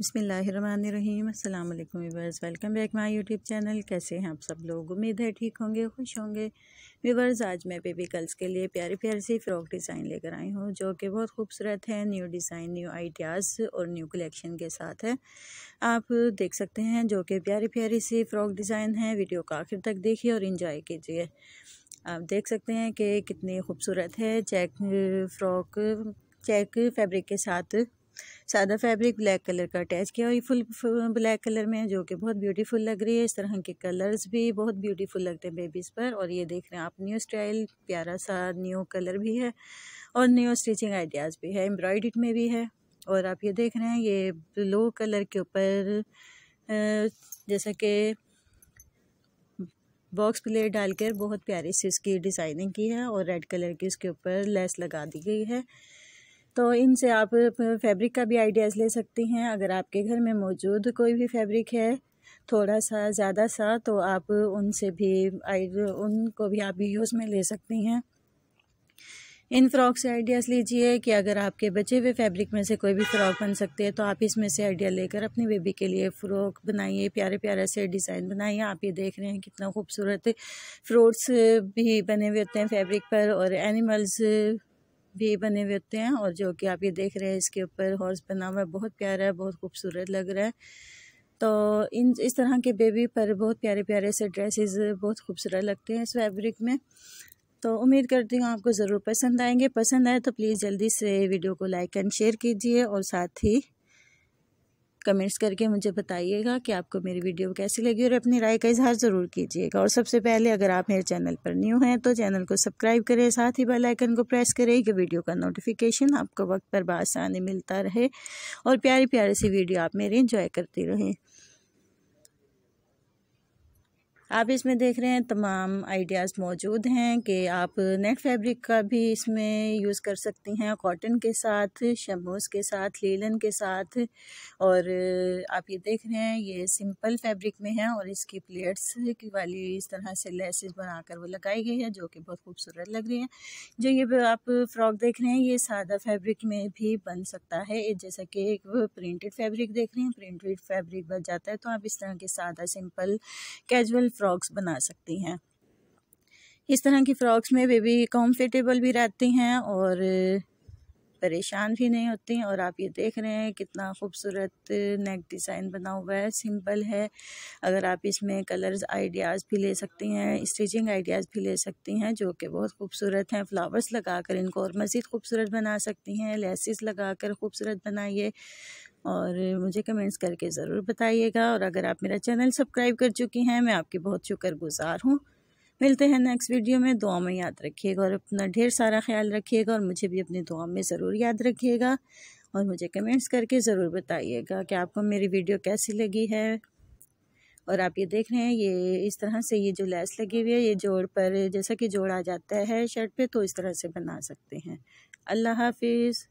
अस्सलाम वालेकुम viewers welcome back my YouTube channel कैसे हैं आप सब लोग उम्मीद है ठीक होंगे खुश होंगे वीवर्स आज मैं बेबी गर्ल्स के लिए प्यारी प्यारी सी फ़्रॉक डिज़ाइन लेकर आई हूँ जो कि बहुत खूबसूरत है न्यू डिज़ाइन न्यू आइडियाज़ और न्यू कलेक्शन के साथ है आप देख सकते हैं जो कि प्यारी प्यारी सी फ़्रॉक डिज़ाइन है वीडियो को आखिर तक देखिए और इन्जॉय कीजिए आप देख सकते हैं कि कितनी खूबसूरत है चेक फ़्रॉक चेक फैब्रिक के साथ सादा फैब्रिक ब्लैक कलर का अटैच किया हुआ फुल ब्लैक कलर में है जो कि बहुत ब्यूटीफुल लग रही है इस तरह के कलर्स भी बहुत ब्यूटीफुल लगते हैं बेबीज़ पर और ये देख रहे हैं आप न्यू स्टाइल प्यारा सा न्यू कलर भी है और न्यू स्टिचिंग आइडियाज़ भी है एम्ब्रॉयड में भी है और आप ये देख रहे हैं ये ब्लू कलर के ऊपर जैसा कि बॉक्स प्लेट डालकर बहुत प्यारी सी इसकी डिज़ाइनिंग की है और रेड कलर की इसके ऊपर लेस लगा दी गई है तो इनसे आप फैब्रिक का भी आइडियाज़ ले सकती हैं अगर आपके घर में मौजूद कोई भी फैब्रिक है थोड़ा सा ज़्यादा सा तो आप उनसे भी उनको भी आप भी यूज़ में ले सकती हैं इन फ्रॉक से आइडियाज़ लीजिए कि अगर आपके बचे हुए फैब्रिक में से कोई भी फ्रॉक बन सकते हैं तो आप इसमें से आइडिया लेकर अपनी बेबी के लिए फ्रॉक बनाइए प्यारे प्यारे से डिज़ाइन बनाइए आप ये देख रहे हैं कितना खूबसूरत फ्रूट्स भी बने हुए होते हैं फैब्रिक पर और एनिमल्स भी बने हुए होते हैं और जो कि आप ये देख रहे हैं इसके ऊपर हॉर्स बना हुआ है बहुत प्यारा है बहुत खूबसूरत लग रहा है तो इन इस तरह के बेबी पर बहुत प्यारे प्यारे से ड्रेसेस बहुत खूबसूरत लगते हैं इस फैब्रिक में तो उम्मीद करती हूँ आपको ज़रूर पसंद आएंगे पसंद आए तो प्लीज़ जल्दी से वीडियो को लाइक एंड शेयर कीजिए और साथ ही कमेंट्स करके मुझे बताइएगा कि आपको मेरी वीडियो कैसी लगी और अपनी राय का इजहार ज़रूर कीजिएगा और सबसे पहले अगर आप मेरे चैनल पर न्यू हैं तो चैनल को सब्सक्राइब करें साथ ही बेल आइकन को प्रेस करें कि वीडियो का नोटिफिकेशन आपको वक्त पर बसानी मिलता रहे और प्यारी प्यारी सी वीडियो आप मेरे इंजॉय करती रहें आप इसमें देख रहे हैं तमाम आइडियाज़ मौजूद हैं कि आप नेट फैब्रिक का भी इसमें यूज़ कर सकती हैं कॉटन के साथ शमोस के साथ लीलन के साथ और आप ये देख रहे हैं ये सिंपल फैब्रिक में है और इसकी प्लेट्स की वाली इस तरह से लेसेस बनाकर वो लगाई गई है जो कि बहुत खूबसूरत लग रही है जो ये आप फ्रॉक देख रहे हैं ये सादा फैब्रिक में भी बन सकता है जैसा कि एक प्रिंटेड फैब्रिक देख रहे हैं प्रिंटेड फैब्रिक बन जाता है तो आप इस तरह के सादा सिंपल कैजल फ़्रॉक्स बना सकती हैं इस तरह की फ़्रॉक्स में बेबी कंफर्टेबल भी रहती हैं और परेशान भी नहीं होती और आप ये देख रहे हैं कितना खूबसूरत नेक डिज़ाइन बना हुआ है सिंपल है अगर आप इसमें कलर्स आइडियाज़ भी ले सकती हैं स्टिचिंग आइडियाज़ भी ले सकती हैं जो कि बहुत खूबसूरत हैं फ्लावर्स लगा कर इनको और मज़ीद खूबसूरत बना सकती हैं लेसिस लगा कर खूबसूरत बनाइए और मुझे कमेंट्स करके ज़रूर बताइएगा और अगर आप मेरा चैनल सब्सक्राइब कर चुकी हैं मैं आपकी बहुत शुक्रगुजार हूँ मिलते हैं नेक्स्ट वीडियो में दुआ में याद रखिएगा और अपना ढेर सारा ख्याल रखिएगा और मुझे भी अपनी दुआ में ज़रूर याद रखिएगा और मुझे कमेंट्स करके ज़रूर बताइएगा कि आपको मेरी वीडियो कैसी लगी है और आप ये देख रहे हैं ये इस तरह से ये जो लैस लगी हुई है ये जोड़ पर जैसा कि जोड़ आ जाता है शर्ट पे तो इस तरह से बना सकते हैं अल्लाह हाफिज़